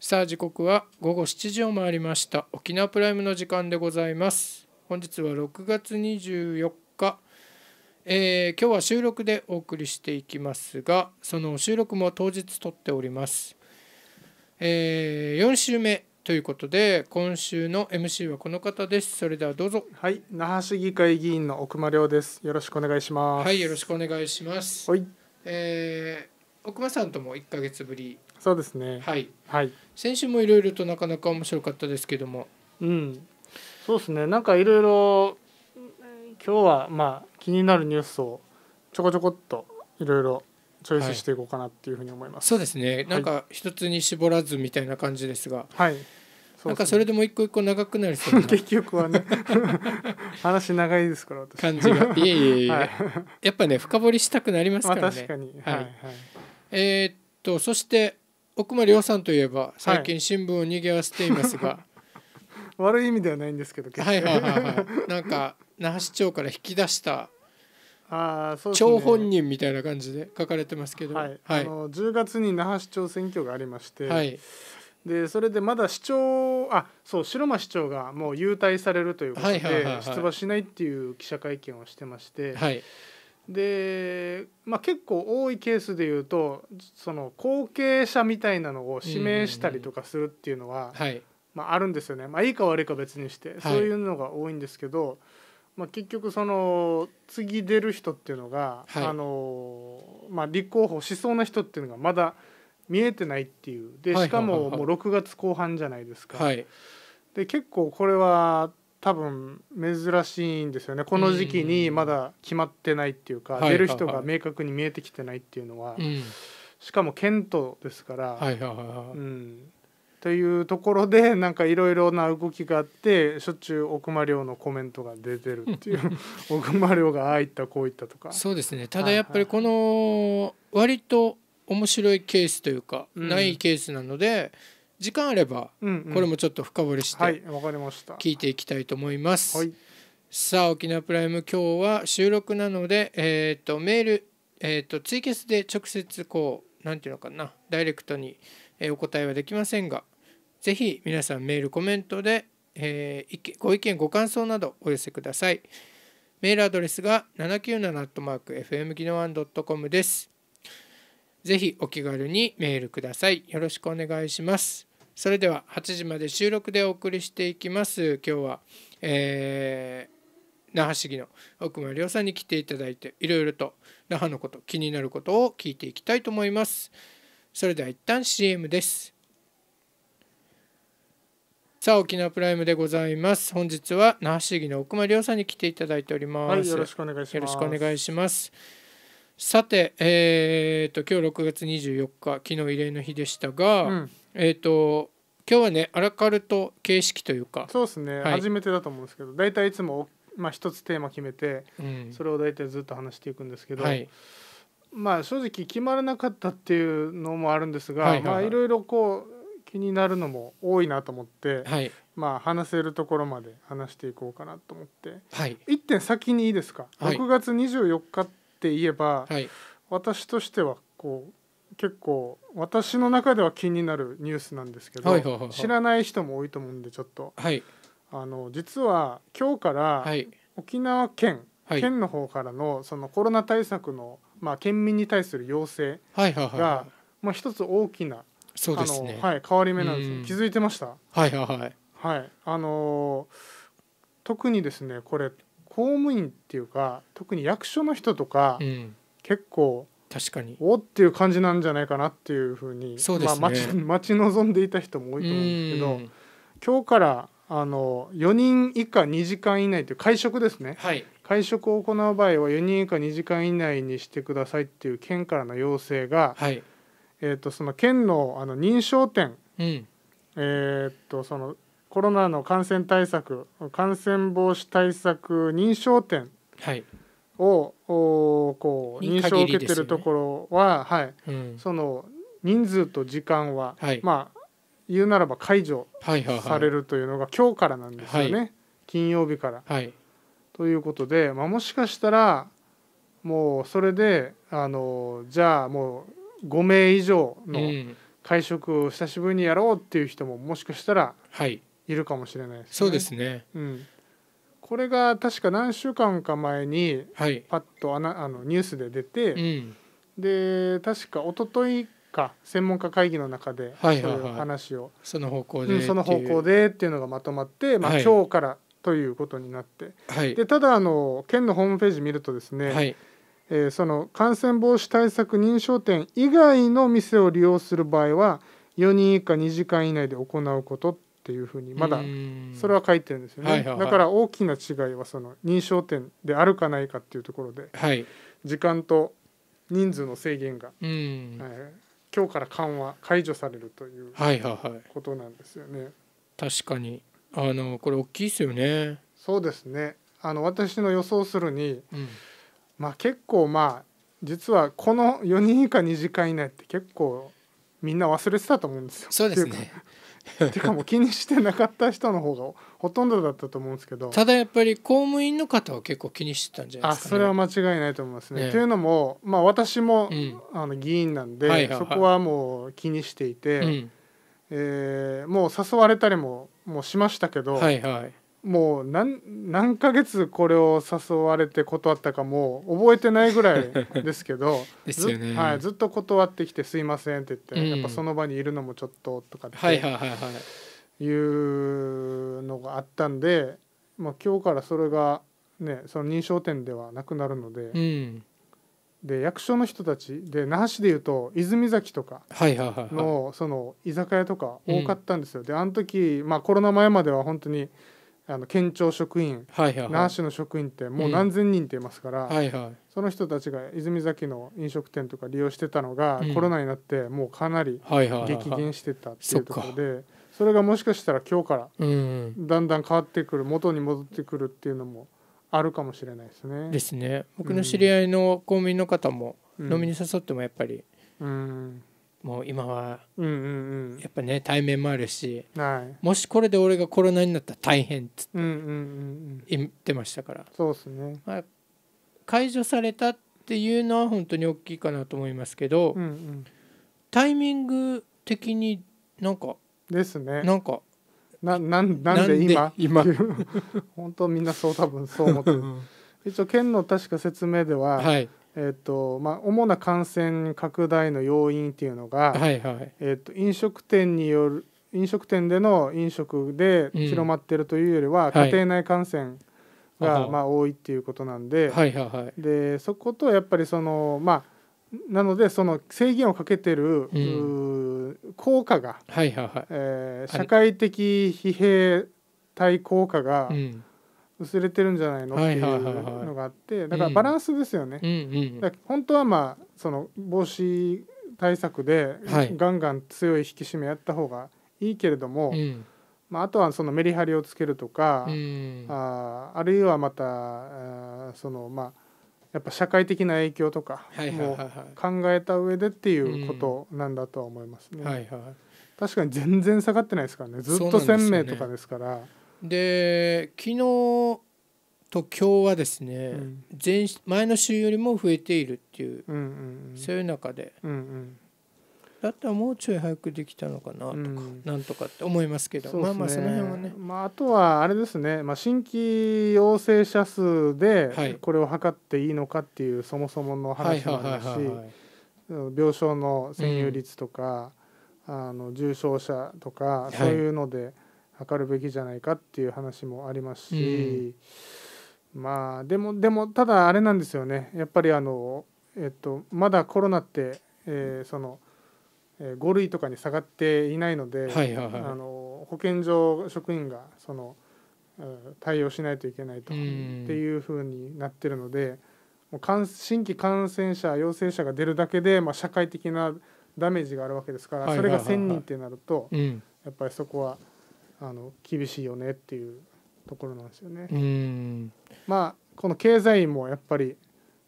さあ時刻は午後7時を回りました沖縄プライムの時間でございます本日は6月24日、えー、今日は収録でお送りしていきますがその収録も当日撮っております、えー、4週目ということで今週の MC はこの方ですそれではどうぞはい那覇市議会議員の奥間亮ですよろしくお願いしますはいよろしくお願いしますはい、えー、奥間さんとも1ヶ月ぶりそうですねはい、はい、先週もいろいろとなかなか面白かったですけどもうんそうですねなんかいろいろ今日はまあ気になるニュースをちょこちょこっといろいろチョイスしていこうかなっていうふうに思います、はい、そうですねなんか一つに絞らずみたいな感じですがはいなんかそれでも一個一個長くなりそう 結局はね 話長いですから私感じがいえいえいえ、はい、やっぱね深掘りしたくなりますからね、まあ、確かに、はいはい、えー、っとそして奥間亮さんといえば最近新聞をぎわせていますが、はい、悪い意味ではないんですけどはいはいはい、はい、なんか那覇市長から引き出したあそうね、本人みたいな感じで書かれてますけど、はい、はい、あの10月に那覇市長選挙がありまして、はい、でそれでまだ市長あそう城間市長がもう優待されるということで、出馬しないっていう記者会見をしてまして、はい、で、まあ、結構多いケースでいうとその後継者みたいなのを指名したりとかするっていうのは、まあ、あるんですよね、まあ、いいか悪いか別にして、そういうのが多いんですけど、まあ、結局その次出る人っていうのが、あのまあ、立候補しそうな人っていうのがまだ見えてないっていうでしかももう6月後半じゃないですか。で結構これは多分珍しいんですよねこの時期にまだ決まってないっていうか、出る人が明確に見えてきてないっていうのは、しかも県都ですから、うん、というところでなんかいろいろな動きがあってしょっちゅう奥間亮のコメントが出てるっていう 奥間亮がああいったこういったとかそうですねただやっぱりこの割と面白いケースというか、ないケースなので、時間あればこれもちょっと深掘りして聞いていきたいと思います。はい、さあ沖縄プライム今日は収録なので、えーと、メール、えーと、ツイキャスで直接こう何て言うのかなダイレクトにお答えはできませんが是非皆さんメールコメントで、えー、ご意見ご感想などお寄せください。メールアドレスが 797-fmginoan.com です。ぜひお気軽にメールください。よろしくお願いします。それでは8時まで収録でお送りしていきます今日は、えー、那覇市議の奥間亮さんに来ていただいていろいろと那覇のこと気になることを聞いていきたいと思いますそれでは一旦 CM ですさあ沖縄プライムでございます本日は那覇市議の奥間亮さんに来ていただいております、はい、よろしくお願いしますよろしくお願いしますさて、えーと、と今日6月24日昨日慰霊の日でしたが、うんえっ、ー、と今日はねアラカルト形式というかそうですね、はい、初めてだと思うんですけど大体いつも、まあ、一つテーマ決めて、うん、それを大体ずっと話していくんですけど、はい、まあ正直決まらなかったっていうのもあるんですが、はいはいはい、まあいろいろこう気になるのも多いなと思って、はい、まあ話せるところまで話していこうかなと思って、はい、1点先にいいですか、はい、6月24日って言えば、はい、私としてはこう結構私の中では気になるニュースなんですけど、はい知らない人も多いと思うんでちょっと、はい、あの実は今日から沖縄県、はい、県の方からのそのコロナ対策の、まあ、県民に対する要請が、まあ、一つ大きなそうはい、変わり目なんですね、気づいてましたはいあの特にですねこれ公務員っていうか特に役所の人とか、うん、結構確かにおっていう感じなんじゃないかなっていうふうにそうですね、まあ、待ち 待ち望んでいた人も多いと思うんですけど今日からあの4人以下2時間以内という会食ですね、はい、会食を行う場合は4人以下2時間以内にしてくださいっていう県からの要請が、はい、えーと、その県のあの認証店、うん、えーとそのコロナの感染対策感染防止対策認証店、はい、をこう認証を受けてるところは、ね、はい、うん、その人数と時間は、はい、まあ言うならば解除されるというのが今日からなんですよね、はい、金曜日から、はい。ということで、まあ、もしかしたらもうそれであのじゃあもう5名以上の会食を久しぶりにやろうっていう人ももしかしたらいるかもしれないですね。はい、そうですね、うんこれが確か何週間か前にパッとああのニュースで出て、うん、で確か一昨日か専門家会議の中でそういう話を、はいはいはい、その方向で、その方向でっていうのがまとまって、まあ、今日からということになって、はい、でただあの県のホームページ見るとですね、はい、えー、その感染防止対策認証店以外の店を利用する場合は4人以下2時間以内で行うことっっていうふうにまだそれは書いてるんですよね、はいはいはい、だから大きな違いはその認証店であるかないかっていうところで、はい、時間と人数の制限が、えー、今日から緩和解除されるということなんですよね。確かにあのこれ大きいですよね。そうですねあの私の予想するに、うん、まあ、結構まあ実はこの4人以下2時間以内って結構みんな忘れてたと思うんですよ。そうですね てかもう気にしてなかった人の方がほとんどだったと思うんですけどただやっぱり公務員の方は結構気にしてたんじゃないですか、ね、あそれは間違いないと思いますね。ねというのも、まあ、私も、うん、あの議員なんで、はいはいはい、そこはもう気にしていて、うん、えー、もう誘われたりももうしましたけど、はいはい、もう何何ヶ月これを誘われて断ったかも覚えてないぐらいですけど ですよね、はい、ずっと断ってきて「すいません」って言って、うん、やっぱその場にいるのもちょっととかっていうのがあったんで、まあ、今日からそれが、ね、その認証店ではなくなるので。うんで役所の人たちで那覇市でいうと泉崎とかのその居酒屋とか多かったんですよ。うん、であの時、まあ、コロナ前までは本当にあの県庁職員、はいはいはい、那覇市の職員ってもう何千人っていますから、うんはいはい、その人たちが泉崎の飲食店とか利用してたのが、コロナになってもうかなり激減してたっていうところで、はいはいはい、それがもしかしたら今日からだんだん変わってくる元に戻ってくるっていうのもあるかもしれないですね。ですね。僕の知り合いの公務員の方も、飲みに誘ってもやっぱり、うん、もう今は、うんうんうん、やっぱね対面もあるし、もしこれで俺がコロナになったら大変っつって言ってましたから、そうですね、解除されたっていうのは本当に大きいかなと思いますけど、タイミング的になんかですねなんかななんなんで今今 本当みんなそう多分そう思ってる 一応県の確か説明では、はい、えーとまあ、主な感染拡大の要因っていうのが、はいはいえーと、飲食店による飲食店での飲食で広まってるというよりは、うん、家庭内感染が、はい、まあ、多いっていうことなんで,、はいはいはい、でそことやっぱりそのまあなのでその制限をかけてる、うん、効果が、はいはいはいえー、社会的疲弊対効果が、うん薄れてるんじゃないのっていうのがあってだからバランスですよね。本当はまあその防止対策でガンガン強い引き締めやった方がいいけれども、まあ、あとはそのメリハリをつけるとか、ああるいはまたそのまあやっぱ社会的な影響とかも考えた上でっていうことなんだとは思いますね。確かに全然下がってないですからねずっと1,000名とかですから。で昨日と今日はですね、うん、前前の週よりも増えているっていううんうんうん、そういう中で、うんうん、だったらもうちょい早くできたのかなとか、うん、なんとかって思いますけど、ね、まあまあその辺はね、まあ、あとはあれですね、まあ、新規陽性者数でこれを測っていいのかっていうそもそもの話もあるし病床の占有率とか、うん、あの重症者とかそういうので。はい測るべきじゃないかっていう話もありますし、うん、まあでもでもただあれなんですよねやっぱりあの、えっと、まだコロナって、えー、その、え5類とかに下がっていないので、はいはいはい、あの保健所職員がその対応しないといけないと、っていうふうになってるので。もう新規感染者陽性者が出るだけで、まあ、社会的なダメージがあるわけですからそれが1,000人ってなると、やっぱりそこはあの厳しいよねっていうところなんですよね。まあこの経済もやっぱり、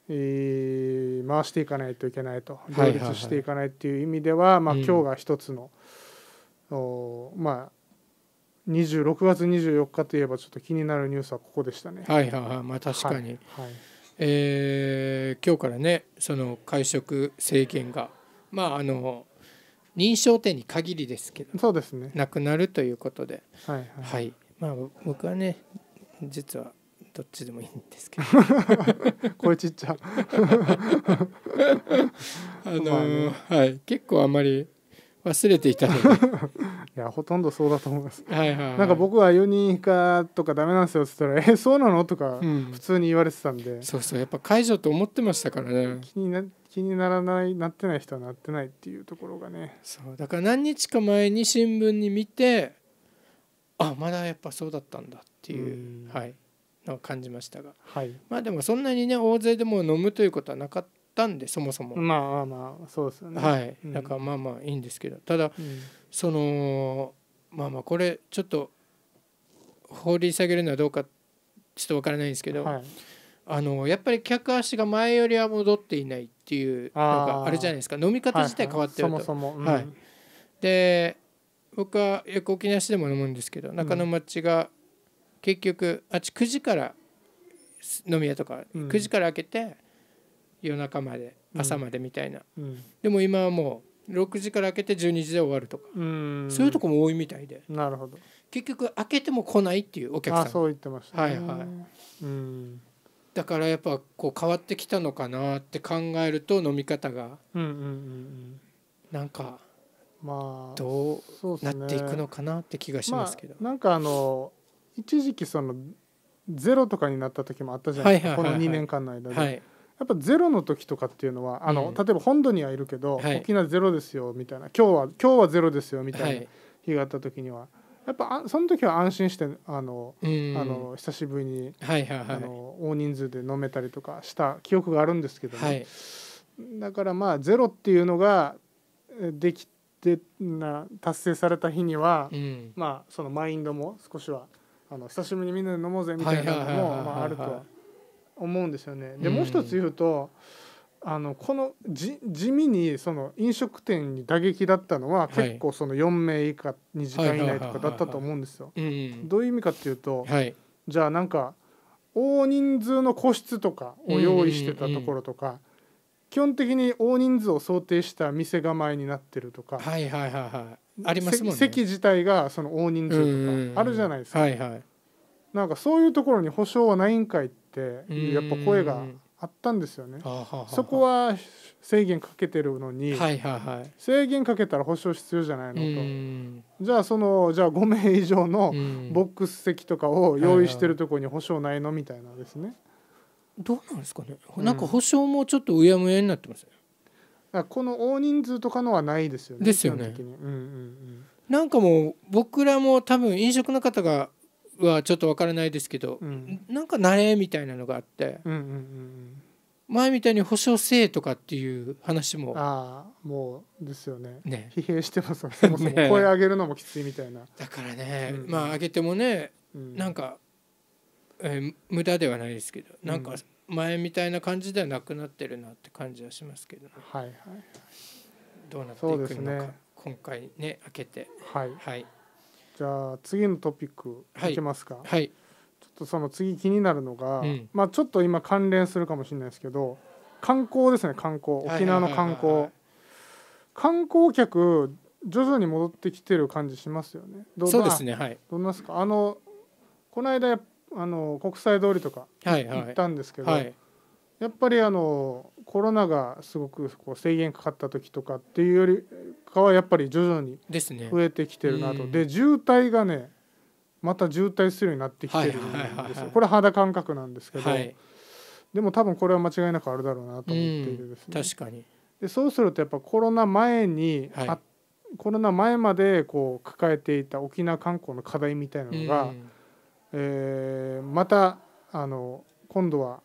えー、回していかないといけないと両立していかないっていう意味では,、まあ、今日が一つの、うん、おまあ26月24日といえばちょっと気になるニュースはここでしたね。はいはいはい、まあ確かに。はい、はい、えー、今日からねその会食制限がまああの認証店に限りですけどそうですねなくなるということではい、はいはい、まあ僕はね実はどっちでもいいんですけど これちっちゃ あのー、はい結構あまり忘れていた いやほとんどそうだと思います、はいはい、はい、なんか僕は4人以下とかダメなんですよっつったら「えそうなの?」とか普通に言われてたんで、うん、そうそうやっぱ解除と思ってましたからね気にな気にならないなってない人はなってないっていうところがねそうだから何日か前に新聞に見てあまだやっぱそうだったんだっていう、はい、のを感じましたが、はい、まあでもそんなにね大勢でも飲むということはなかったんでそもそもまあまあまあそうですよねはい、うん、だからまあまあいいんですけどただ、うん、そのまあまあこれちょっと放り下げるのはどうかちょっとわからないんですけど、はい、あのやっぱり客足が前よりは戻っていないっっていうんかあれじゃないですか飲み方自体変わってると。はい、そもそも、うん、はい、で僕はよく沖縄市でも飲むんですけど中野町が結局あっち9時から飲み屋とか9時から開けて夜中まで朝までみたいな、うんうん、でも今はもう6時から開けて12時で終わるとかそういうとこも多いみたいでなるほど結局開けても来ないっていうお客さんそう言ってました、はいはいうんだからやっぱこう変わってきたのかなって考えると飲み方がなんかまあどうなっていくのかなって気がしますけど。まあ、なんかあの一時期そのゼロとかになった時もあったじゃないですか、この2年間の間で、はい、やっぱゼロの時とかっていうのはあの、うん、例えば本土にはいるけど、はい、沖縄ゼロですよみたいな今日は今日はゼロですよみたいな日があった時には、やっぱその時は安心してあの、あの久しぶりに、はいはいはい、あの大人数で飲めたりとかした記憶があるんですけど、ねはい、だからまあゼロっていうのができてな達成された日には、うん、まあそのマインドも少しはあの久しぶりにみんなで飲もうぜみたいなのもあるとは思うんですよね。でもう一つ言うと、うんあのこの地味にその飲食店に打撃だったのは結構その4名以下2時間以内とかだったと思うんですよ。どういう意味かっていうと、はい、じゃあなんか大人数の個室とかを用意してたところとか、基本的に大人数を想定した店構えになってるとか、あります席自体がその大人数とかあるじゃないですか、なんかそういうところに保証はないんかいっていうやっぱ声があったんですよね。そこは制限かけてるのに、制限かけたら保証必要じゃないのとじゃあそのじゃあ5名以上のボックス席とかを用意してるとこに保証ないのみたいなですね。どうなんですかね、うん、なんか保証もちょっとうやむやになってますよこの大人数とかのはないですよねですよね、うんうんうん、なんかもう僕らも多分飲食の方がはちょっとわからないですけど、うん、なんか慣れみたいなのがあって、うんうんうん前みたいに保証せえとかっていう話もああもうですよね、ね、疲弊してますそもそも 声上げるのもきついみたいな、ね、だからね、うん、まあ上げてもね、うん、なんか、えー、無駄ではないですけどなんか前みたいな感じではなくなってるなって感じはしますけど、ね、はいはいどうなっていくのか、ね、今回ね開けてはい、はいじゃあ次のトピックいきますか、はい、はい、ちょっとその次気になるのが、うん、まあちょっと今関連するかもしれないですけど観光ですね観光沖縄の観光、観光客徐々に戻ってきてる感じしますよねそうですねはいどんなですかあのこの間あの国際通りとか行ったんですけど、はいはいやっぱりあのコロナがすごくこう制限かかった時とかっていうよりかはやっぱり徐々に増えてきてるなと。で、ね、渋滞がねまた渋滞するようになってきてるんですよ。これ肌感覚なんですけど、はい、でも多分これは間違いなくあるだろうなと思っているですね。確かにでそうするとやっぱコロナ前にはい、コロナ前までこう抱えていた沖縄観光の課題みたいなのが、うえー、またあの今度は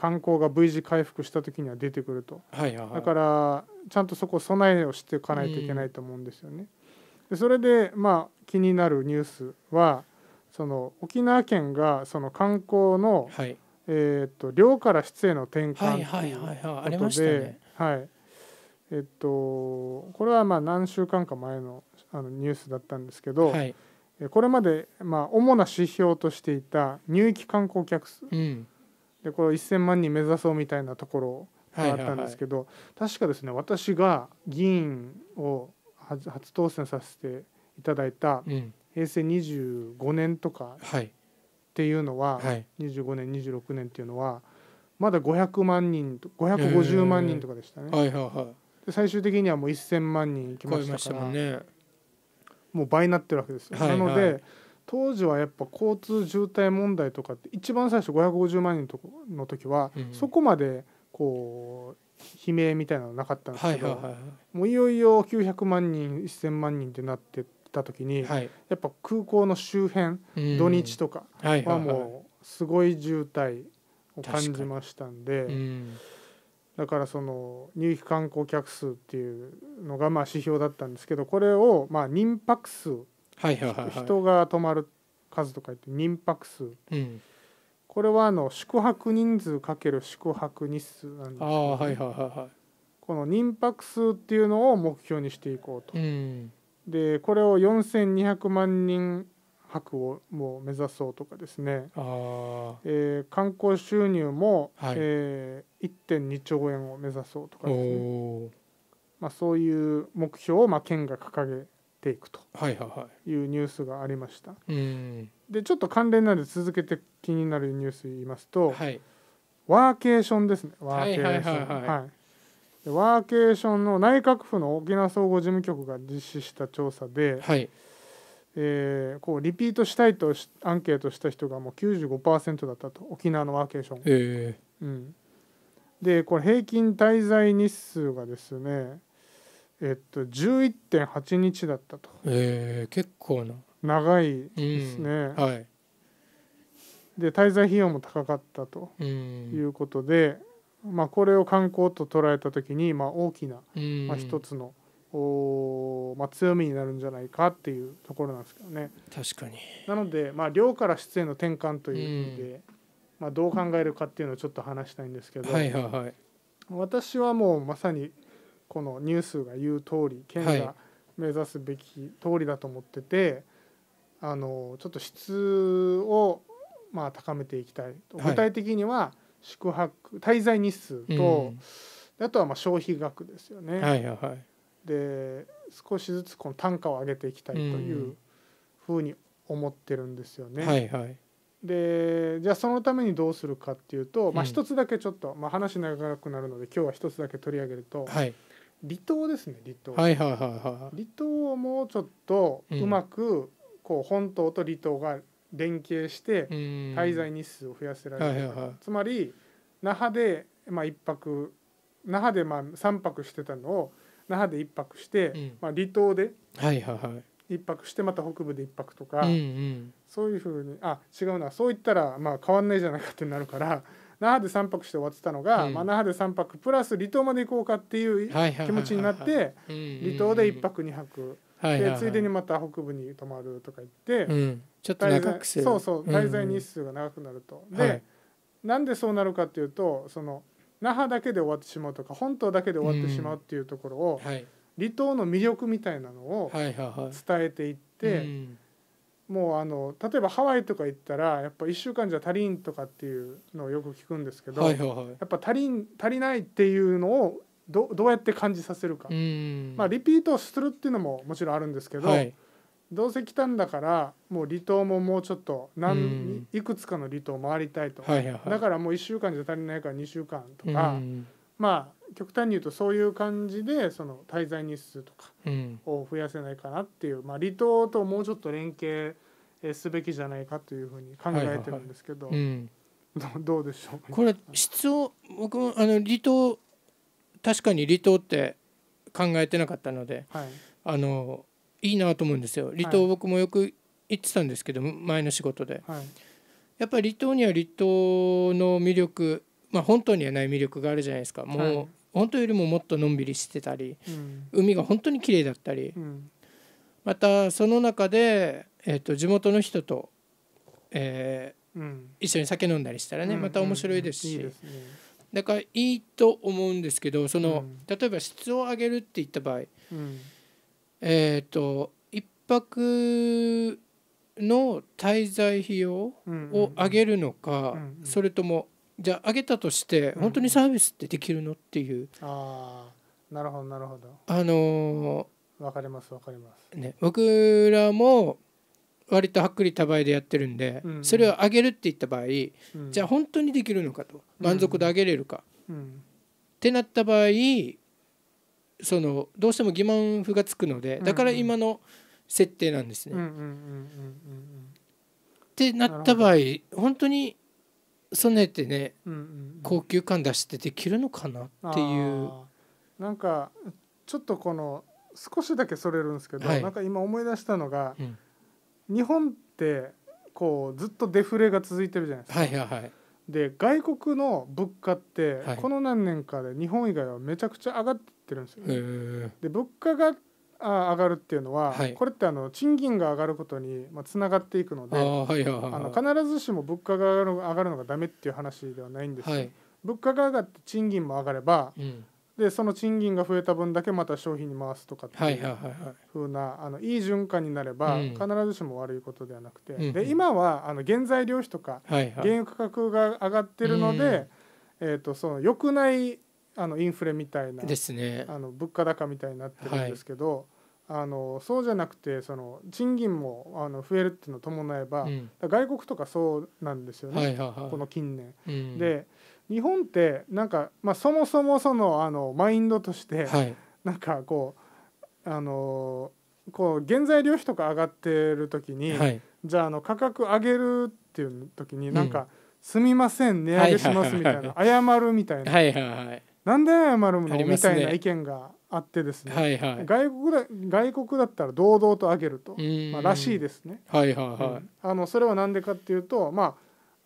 観光が V 字回復した時には出てくると、はいはいはい、だからちゃんとそこ備えをしていかないといけないと思うんですよね。でそれでまあ気になるニュースはその沖縄県がその観光の、はい、えーと、とから質への転換ということで、はいえっと、これはまあ何週間か前のあのニュースだったんですけど、はい、これまでまあ主な指標としていた入域観光客数、うんでこの1,000万人目指そうみたいなところがあったんですけど、確かですね私が議員を初当選させていただいた平成25年とかっていうのは、はい、25年26年っていうのはまだ500万人550万人とかでしたね。で最終的にはもう1,000万人いきましたからもう倍になってるわけですよ。なので、当時はやっぱ交通渋滞問題とかって一番最初550万人の時は、そこまでこう悲鳴みたいなのなかったんですけど、もういよいよ900万人1000万人ってなってた時に、やっぱ空港の周辺、土日とかはもうすごい渋滞を感じましたんで。だからその入域観光客数っていうのがまあ指標だったんですけどこれをまあ民泊数はいはいはい人が泊まる数とか言って民泊数、うん、これはあの宿泊人数かける宿泊日数なんですけど、ね、はいはい、この民泊数っていうのを目標にしていこうと、うん、でこれを4200万人泊をもう目指そうとかですねあ、えー、観光収入も、はい、えー、1.2兆円を目指そうとかですねまあ、そういう目標をまあ県が掲げていくというニュースがありました。はいはいはい、でちょっと関連なので続けて気になるニュース言いますと、はい、ワーケーションですねワーケーション。ワーケーションの内閣府の沖縄総合事務局が実施した調査で、はい、えー、こうリピートしたいとアンケートした人がもう95%だったと沖縄のワーケーション。えーうん、でこれ平均滞在日数がですねえっと、11.8日だったと、えー、結構な長いですね、うん、はい、で滞在費用も高かったということで、うん、まあ、これを観光と捉えた時に、まあ、大きな、うん、まあ、一つのお、まあ、強みになるんじゃないかっていうところなんですけどね。確かになので、まあ、量から質への転換という意味で、まあ、どう考えるかっていうのをちょっと話したいんですけど、はいはいはい、私はもうまさにこのニュースが言う通り県が目指すべき通りだと思ってて、はい、あのちょっと質をまあ高めていきたい、具体的には宿泊滞在日数と、うん、あとはまあ消費額ですよね。はいはいで少しずつこの単価を上げていきたいというふうに思ってるんですよね。うん、はいはいでじゃあそのためにどうするかっていうと、まあ、一つだけちょっと、うん、まあ、話長くなるので今日は一つだけ取り上げると、はい、離島ですね離島、はいはいはいはい、離島をもうちょっとうまくこう本島と離島が連携して滞在日数を増やせられる、つまり那覇でまあ1泊那覇でまあ3泊してたのを那覇で1泊して、うん、まあ、離島で1泊してまた北部で1泊とか、そういうふうにあ違うなそういったらまあ変わんないじゃないかってなるから那覇で3泊して終わってたのが、うん、まあ、那覇で3泊プラス離島まで行こうかっていう気持ちになって離島で1泊2泊。でついでにまた北部に泊まるとか言って、うん、ちょっと長くするそうそう滞在日数が長くなると、うん、で、はい、なんでそうなるかっていうとその那覇だけで終わってしまうとか本島だけで終わってしまうっていうところを、うんはい、離島の魅力みたいなのを伝えていって、はいはいはいもうあの例えばハワイとか行ったらやっぱ1週間じゃ足りんとかっていうのをよく聞くんですけど、はいはいはい、やっぱ足りん足りないっていうのをどどうやって感じさせるか、まあ、リピートするっていうのももちろんあるんですけど、はい、どうせ来たんだからもう離島ももうちょっと何いくつかの離島回りたいと、はいはいはい、だからもう1週間じゃ足りないから2週間とか、まあ極端に言うとそういう感じでその滞在日数とかを増やせないかなっていう、うん、まあ、離島ともうちょっと連携すべきじゃないかというふうに考えてるんですけど、はいはいはいうんど、どうでしょうこれ質を僕もあの離島確かに離島って考えてなかったので、はい、あのいいなと思うんですよ離島僕もよく行ってたんですけど、はい、前の仕事で、はい、やっぱり離島には離島の魅力まあ本島にはない魅力があるじゃないですかもう本当よりももっとのんびりしてたり、うん、海が本当に綺麗だったり、うん、またその中で、えーと、地元の人と、えー、うん、一緒に酒飲んだりしたらね、また面白いですし、だからいいと思うんですけどその、例えば質を上げるって言った場合、えっ、ー、と1泊の滞在費用を上げるのか、それともじゃあ上げたとして本当にサービスってできるのっていう、うん、ああなるほどなるほどあのわ、ー、かりますわかります、ね、僕らも割とはっくり多倍でやってるんで、うんうん、それを上げるって言った場合、うん、じゃあ本当にできるのかと満足で上げれるか、うんうん、ってなった場合そのどうしても欺瞞符がつくのでだから今の設定なんですね。ってなった場合本当にそねてね、うんうん、高級感出してできるのかなっていうなんかちょっとこの少しだけそれるんですけど、はい、なんか今思い出したのが、うん、日本ってこうずっとデフレが続いてるじゃないですか。はいはいはい、で外国の物価って、はい、この何年かで日本以外はめちゃくちゃ上がってるんですよ、ね、で物価が上がるっていうのは、はい、これってあの賃金が上がることにつながっていくのであ、はいはいはいあの必ずしも物価が上がる上がるのがダメっていう話ではないんです、はい、物価が上がって賃金も上がれば、うん、でその賃金が増えた分だけまた消費に回すとかっていうふうな、はいはい、あのいい循環になれば、うん、必ずしも悪いことではなくて、うんで今はあの原材料費とか、はいはい、原油価格が上がってるので、えーとその良くないあのインフレみたいなですねあの物価高みたいになってるんですけど、はい、あのそうじゃなくてその賃金もあの増えるっていうのを伴えば、うん、外国とかそうなんですよね、はいはいはい、この近年。うん、で日本ってなんか、まあ、そもそもそのあのマインドとして、はい、なんかこうあのこう原材料費とか上がってる時に、はい、じゃああの価格上げるっていう時になんか、うん「すみません値上げします」みたいな、はいはいはい謝るみたいな、はいはいはい、なんで謝るの、ね、みたいな意見があってですね、はいはい、外国だ外国だったら堂々とあげると、まあ、らしいですね。はいはいはいあのそれは何でかっていうと、ま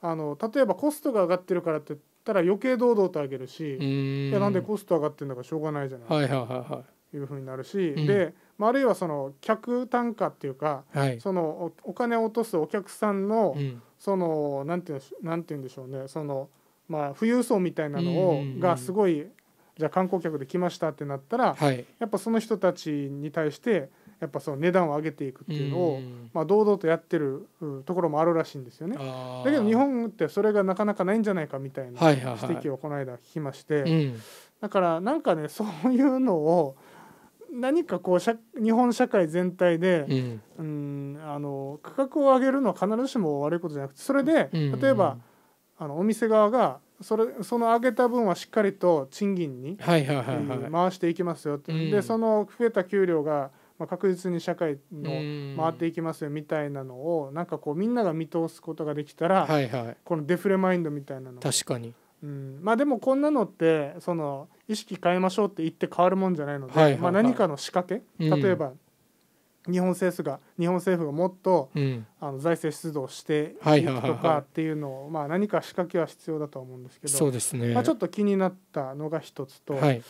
あ、あの例えばコストが上がってるからって言ったら余計堂々と上げるしいやなんでコスト上がってるんだからしょうがないじゃないですはいはいはいいうふうになるし、うん、で、まあ、あるいはその客単価っていうか、はい、そのお金を落とすお客さんの、うん、そのなんていうなんて言うんでしょうねそのまあ、富裕層みたいなのをがすごいじゃあ観光客で来ましたってなったら、はい、やっぱその人たちに対してやっぱその値段を上げていくっていうのを、まあ、堂々とやってるところもあるらしいんですよね。だけど日本ってそれがなかなかないんじゃないかみたいな指摘をこの間聞きまして、はいはいはい、だからなんかねそういうのを何かこう日本社会全体で、うん、うんあの価格を上げるのは必ずしも悪いことじゃなくてそれで例えば、うんあのお店側がそれその上げた分はしっかりと賃金に回していきますよって、いでその増えた給料がまあ確実に社会の回っていきますよみたいなのをなんかこうみんなが見通すことができたら、はいはい、このデフレマインドみたいなの確かに、うん、まあでもこんなのってその意識変えましょうって言って変わるもんじゃないので、はいはいはい、まあ、何かの仕掛け例えば、日本政府が日本政府がもっと、うん、あの財政出動していくとかっていうのを、まあ、何か仕掛けは必要だと思うんですけどそうですね、まあ、ちょっと気になったのが一つと、はい、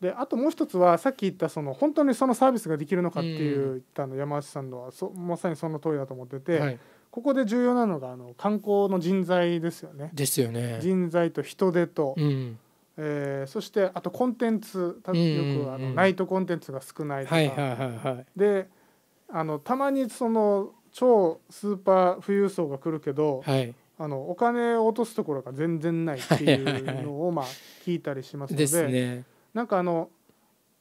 であともう一つはさっき言ったその本当にそのサービスができるのかっていう、うん、言ったの山内さんのはそまさにその通りだと思ってて。はいここで重要なのがあの観光の人材ですよね。ですよね。人材と人手と、うん、えー、そしてあとコンテンツよくあの、ナイトコンテンツが少ないとか、はいはいはいはい、であのたまにその超スーパー富裕層が来るけど、はい、あのお金を落とすところが全然ないっていうのをまあ聞いたりしますのでで、ね、なんかあの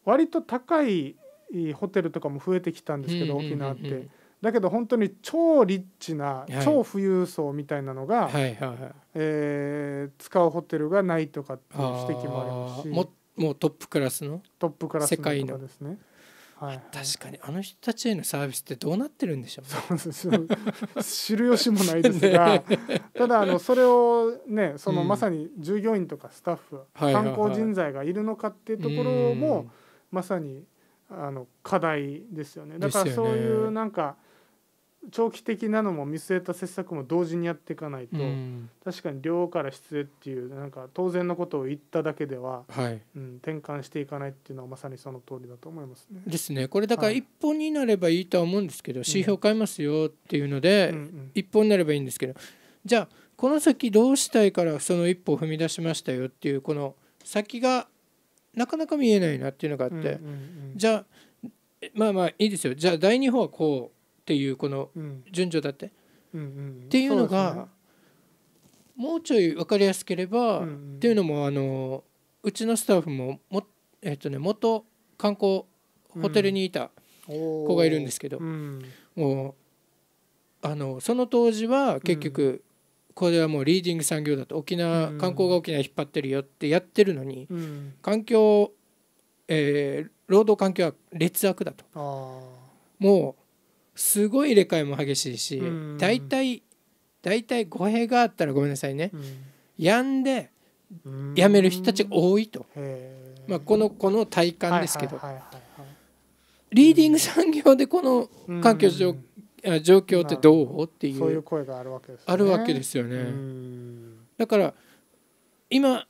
割と高いホテルとかも増えてきたんですけど、沖縄って。だけど本当に超リッチな、超富裕層みたいなのが、え使うホテルがないとかっていう指摘もありますしもうトップクラスのトップクラスのですねはい、確かにあの人たちへのサービスってどうなってるんでしょう、そうね、知る由もないですが、ただあのそれをねそのまさに従業員とかスタッフ、観光人材がいるのかっていうところも、まさにあの課題ですよね。だからそういうなんか、長期的なのも見据えた施策も同時にやっていかないと、うん、確かに量から質へっていうなんか当然のことを言っただけでは、はいうん、転換していかないっていうのはまさにその通りだと思いますね。ですねこれだから一本になればいいとは思うんですけど、はい、指標変えますよっていうので、うん、一本になればいいんですけどじゃあこの先どうしたいからその一歩を踏み出しましたよっていうこの先がなかなか見えないなっていうのがあって、じゃあまあまあいいですよじゃあ第2歩はこう。っていうこの順序だって、うんうんっていうのがもうちょい分かりやすければ、っていうのもあのうちのスタッフもも、えっとね、元観光ホテルにいた子がいるんですけど、もうあのその当時は結局、これはもうリーディング産業だと沖縄観光が沖縄引っ張ってるよってやってるのに、環境、え労働環境は劣悪だともうすごい入れ替えも激しいし大体大体語弊があったらごめんなさいね、うん、病んで辞める人たちが多いと、まあ、このこの体感ですけど、リーディング産業でこの環境状況ってどうっていうそういう声があるわけです、ね、あるわけですよね。だから今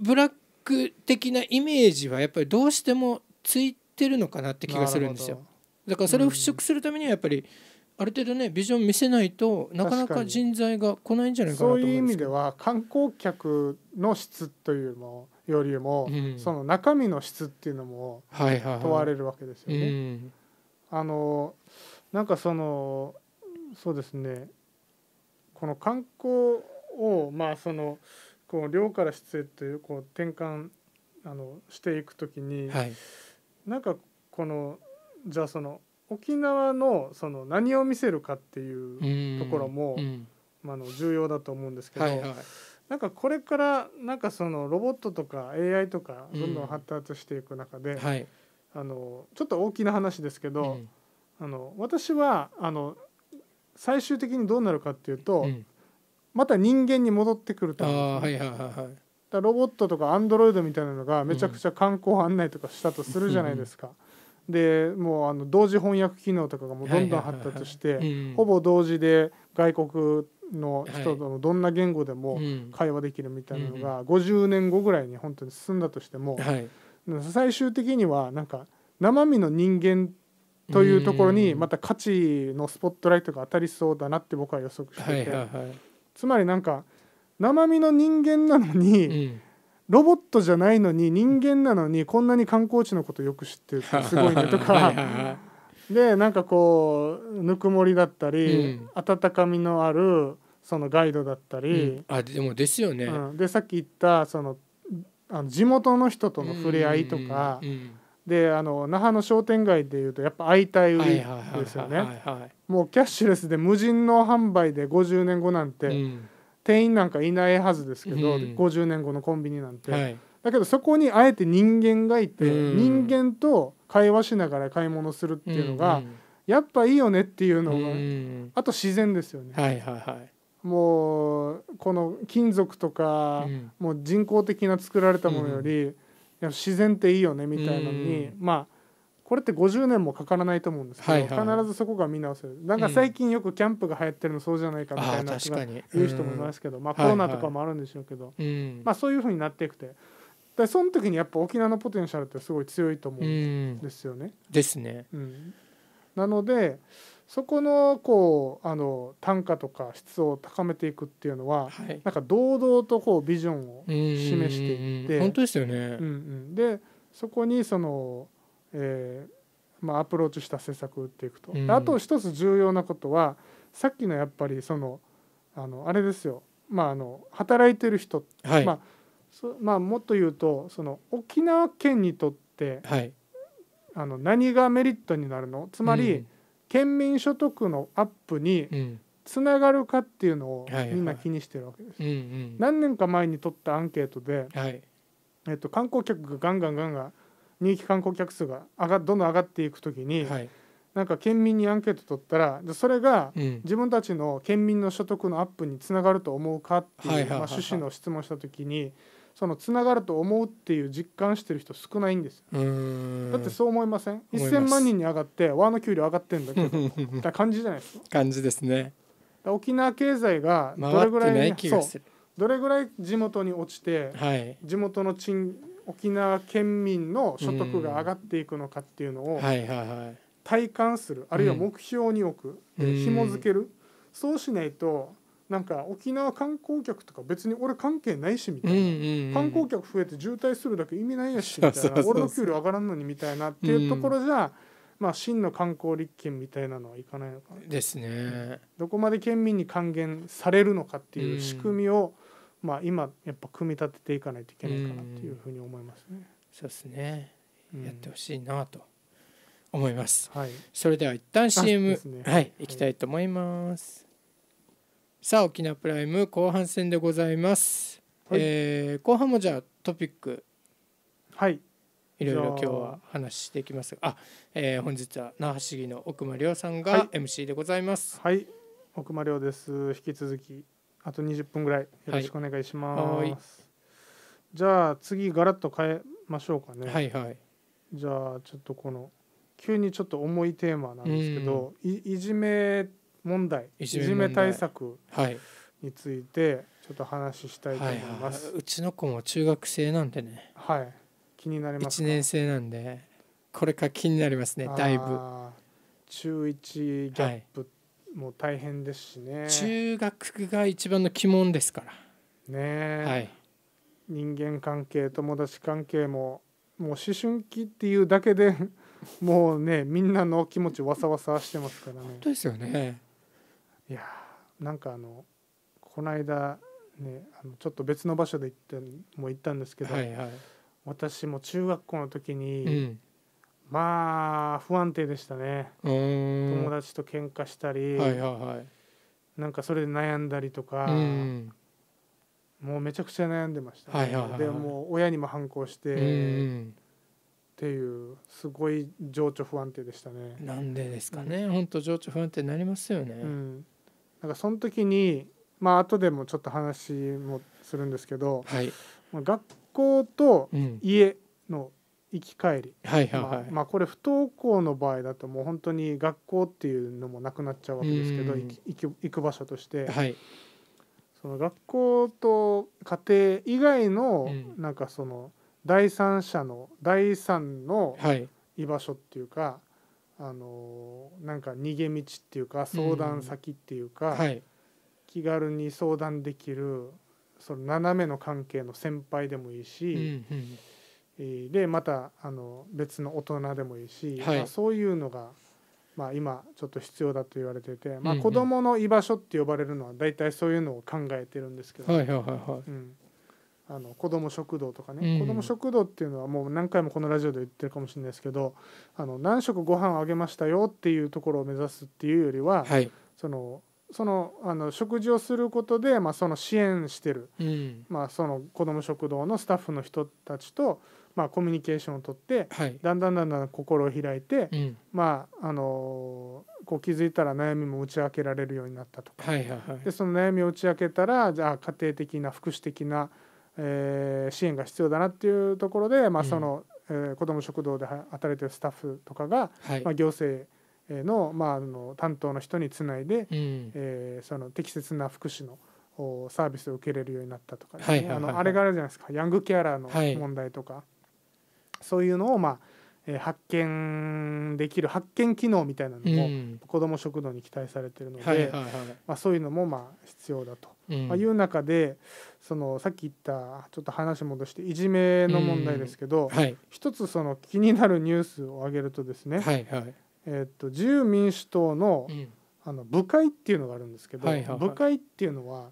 ブラック的なイメージはやっぱりどうしてもついてるのかなって気がするんですよ。だからそれを払拭するためにはやっぱりある程度ねビジョン見せないとなかなか人材が来ないんじゃないかなとそういう意味では観光客の質というのよりも、うん、その中身の質っていうのも問われるわけですよね。はいはいはいうん、あのなんかそのそうですねこの観光をまあそのこう量から質へというこう転換あのしていくときに、はい、なんかこのじゃあその沖縄のその何を見せるかっていうところも、まあ、の重要だと思うんですけど、はいはい、なんかこれからなんかそのロボットとか AI とかどんどん発達していく中で、はい、あのちょっと大きな話ですけど、あの私はあの最終的にどうなるかっていうと、また人間に戻ってくると思うんです、はいはいはい、だロボットとかアンドロイドみたいなのがめちゃくちゃ観光案内とかしたとするじゃないですか。でもうあの同時翻訳機能とかがもうどんどん発達して、ほぼ同時で外国の人とのどんな言語でも会話できるみたいなのが50年後ぐらいに本当に進んだとしても、最終的にはなんか生身の人間というところにまた価値のスポットライトが当たりそうだなって僕は予測してて、つまりなんか生身の人間なのに、ロボットじゃないのに人間なのにこんなに観光地のことよく知ってるって すごいねとかでなんかこうぬくもりだったり、うん、温かみのあるそのガイドだったり、うん、あでもですよね、うん、でさっき言ったそのあの地元の人との触れ合いとか、であの那覇の商店街でいうとやっぱ相対売りですよねもうキャッシュレスで無人の販売で50年後なんて、うん店員なんかいないはずですけど、うん、50年後のコンビニなんて、はい、だけどそこにあえて人間がいて、うん、人間と会話しながら買い物するっていうのが、うん、やっぱいいよねっていうのが、うん、あと自然ですよね。はいはいはいもうこの金属とか、うん、もう人工的な作られたものより、いや自然っていいよねみたいなのに、まあこれって50年もかからないと思うんですけど、はいはい、必ずそこが見直せるなんか最近よくキャンプが流行ってるのそうじゃないかみたいな言う人もいますけど、まあ、コロナとかもあるんでしょうけど、はいはい、まあ、そういうふうになっていくて。でその時にやっぱ沖縄のポテンシャルってすごい強いと思うんですよね。ですね。うん、なのでそこのこうあの単価とか質を高めていくっていうのは、はい、なんか堂々とこうビジョンを示していって本当ですよね、うんうん、でそこにそのえー、まあ、アプローチした施策を打っていくと、うん、あと一つ重要なことはさっきのやっぱりそのあのあれですよ、まあ、あの働いてる人、はい、まあそまあ、もっと言うとその沖縄県にとって、はい、あの何がメリットになるのつまり、うん、県民所得のアップにうんつながるかっていうのをみんな気にしてるわけです。うん何年か前に取ったアンケートで、はい、えっと、観光客がガンガンガンガン入域観光客数が上がどんどん上がっていくときに、はい、なんか県民にアンケート取ったらそれが自分たちの県民の所得のアップにつながると思うかっていう趣旨の質問したときにそのつながると思うっていう実感してる人少ないんですだってそう思いません1000万人に上がって和の給料上がってるんだけどだ 感じじゃないですか感じですね沖縄経済がどれぐらいどれぐらい地元に落ちて、はい、地元の賃沖縄県民の所得が上がっていくのかっていうのを体感するあるいは目標に置く、うん、紐付けるそうしないとなんか沖縄観光客とか別に俺関係ないしみたいな、うんうんうん、観光客増えて渋滞するだけ意味ないやしみたいな俺の給料上がらんのにみたいなっていうところじゃ、うん、まあ真の観光立県みたいなのはいかないのかなですねどこまで県民に還元されるのかっていう仕組みをまあ、今やっぱ組み立てていかないといけないかなというふうに思いますね。そうですね、やってほしいなと思います、はい、それでは一旦 CM、ね、はい行きたいと思います、はい、さあ沖縄プライム後半戦でございます、はい、えー、後半もじゃあトピックはいいろいろ今日は話していきますがあ、えー、本日は那覇市議の奥間亮さんが MC でございます、はい、奥間亮です引き続きあと20分ぐらいよろしくお願いします。じゃあ次ガラッと変えましょうかね。はいはい。じゃあちょっとこの急にちょっと重いテーマなんですけど、いいじめ問題いじめ対策についてちょっと話したいと思います、はいはいはい、うちの子も中学生なんでねはい気になります1年生なんでこれから気になりますねだいぶ中1ギャップっもう大変ですしね中学が一番の鬼門ですからねはい人間関係友達関係ももう思春期っていうだけで もうねみんなの気持ちわさわさしてますからね本当ですよねいやなんかあのこの間ねあのちょっと別の場所で行っても行ったんですけど、はいはい、私も中学校の時に、うんまあ不安定でしたね友達と喧嘩したり、はいはい、なんかそれで悩んだりとか、もうめちゃくちゃ悩んでました、ね、はい、でもう親にも反抗してっていうすごい情緒不安定でしたねなんでですかね本当情緒不安定になりますよね、うん、なんかその時にまあ後でもちょっと話もするんですけど、はい、学校と家の、うん行き帰り、はいはいまあ、まあこれ不登校の場合だともう本当に学校っていうのもなくなっちゃうわけですけど行行く場所として、はい、その学校と家庭以外のなんかその第三者の第三の居場所っていうか、はい、あのなんか逃げ道っていうか相談先っていうか、はい、気軽に相談できるその斜めの関係の先輩でもいいし。うんうんでまたあの別の大人でもいいし、はい、まあ、そういうのが、まあ、今ちょっと必要だと言われてて、まあ、子どもの居場所って呼ばれるのは大体そういうのを考えてるんですけど、うん、あの子ども食堂とかね、うん、子ども食堂っていうのはもう何回もこのラジオで言ってるかもしれないですけどあの何食ご飯をあげましたよっていうところを目指すっていうよりは、はい、そのそのあの食事をすることで、まあ、その支援してる、うんまあ、その子ども食堂のスタッフの人たちとまあ、コミュニケーションをとって、はい、だんだんだんだん心を開いて、うん、まああのー、こう気づいたら悩みも打ち明けられるようになったとか、はいはいでその悩みを打ち明けたらじゃあ家庭的な福祉的な、えー、支援が必要だなっていうところで、まあそのうん、えー、子ども食堂で働いてるスタッフとかが、はい、まあ、行政の,、まあ、あの担当の人につないで、うん、えー、その適切な福祉のサービスを受けれるようになったとか、ねはいはいはい、あのあれがあるじゃないですかヤングケアラーの問題とか、はいそういうのをまあ、え発見できる発見機能みたいなのも、子ども食堂に期待されてるので、まあ、そういうのもまあ必要だと、まいう中でそのさっき言ったちょっと話戻していじめの問題ですけど、一つその気になるニュースを挙げるとですね、えっと自由民主党の、あの部会っていうのがあるんですけど、部会っていうのは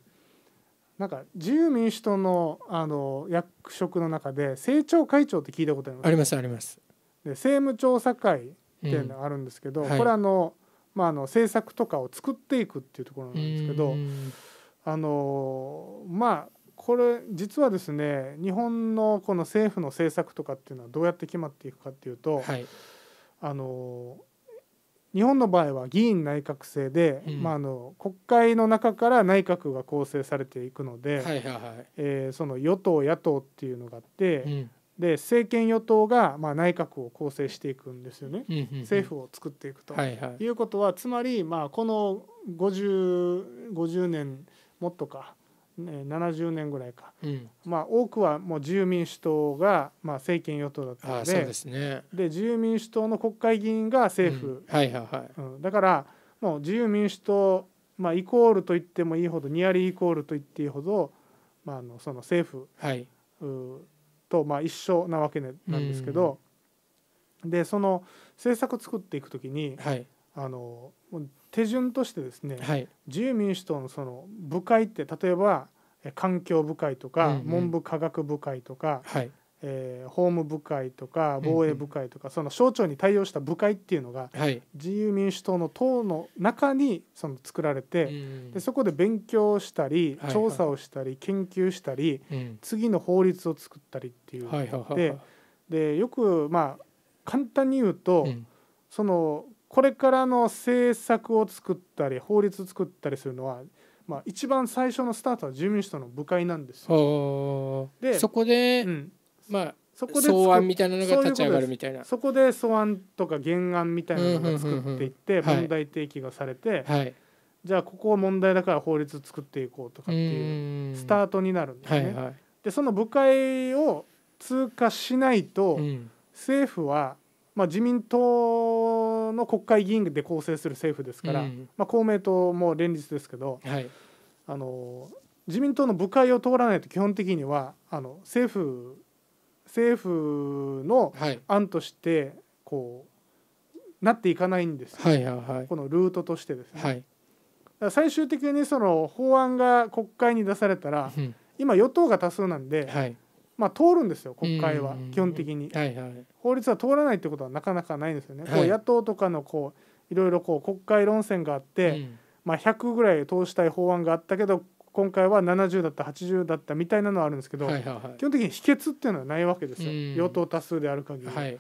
なんか自由民主党のあの役職の中で政調会長って聞いたことありますありますありますで政務調査会っていうのがあるんですけど、うんはい、これあの、まあ、あの政策とかを作っていくっていうところなんですけどあのまあこれ実はですね日本のこの政府の政策とかっていうのはどうやって決まっていくかっていうと、はい、あの日本の場合は議員内閣制で、うん、まあ、あの国会の中から内閣が構成されていくので、はいはい、えー、その与党野党っていうのがあって、うん、で政権与党が、まあ、内閣を構成していくんですよね、うんうんうん、政府を作っていくと、はいはい、いうことはつまり、まあ、この 50, 50年もっとか70年ぐらいか、うん、まあ、多くはもう自由民主党が、まあ、政権与党だったのでで、ね、自由民主党の国会議員が政府、だからもう自由民主党、まあ、イコールと言ってもいいほどニアリーイコールと言っていいほど、まあ、あのその政府、はい、と、まあ、一緒なわけなんですけど、うん、でその政策作っていくときに、はい、あの手順としてですね、はい、自由民主党のその部会って例えば環境部会とか、文部科学部会とか、えー、法務部会とか防衛部会とか、うんうん、その省庁に対応した部会っていうのが、はい、自由民主党の党の中にその作られて、うん、でそこで勉強したり、調査をしたり研究したり、うん、次の法律を作ったりっていうのがあって、でよくまあ簡単に言うと、うん、そのこれからの政策を作ったり法律を作ったりするのは、まあ、一番最初のスタートは自由民主党の部会なんですよ。でそこで、うん、まあそこで草案みたいなのが立ち上がるみたいなそこで草案とか原案みたいなのが作っていって問題提起がされて、はい、じゃあここは問題だから法律作っていこうとかっていうスタートになるんですね。はいはい、でその部会を通過しないと、政府は、まあ、自民党の国会議員で構成する政府ですから、うん、まあ、公明党も連立ですけど、はい、あの自民党の部会を通らないと基本的にはあの政府政府の案としてこう、はい、なっていかないんです、はいはい、このルートとしてですね。最終的にその法案が国会に出されたら、うん、今与党が多数なんで、まあ、通るんですよ国会は基本的に、はいはい、法律は通らないってことはなかなかないんですよね、はい、こう野党とかのこういろいろこう国会論戦があって、うん、まあ、100ぐらい通したい法案があったけど今回は70だった80だったみたいなのはあるんですけど、はいはいはい、基本的に否決っていうのはないわけですよ、与党多数である限り、はい、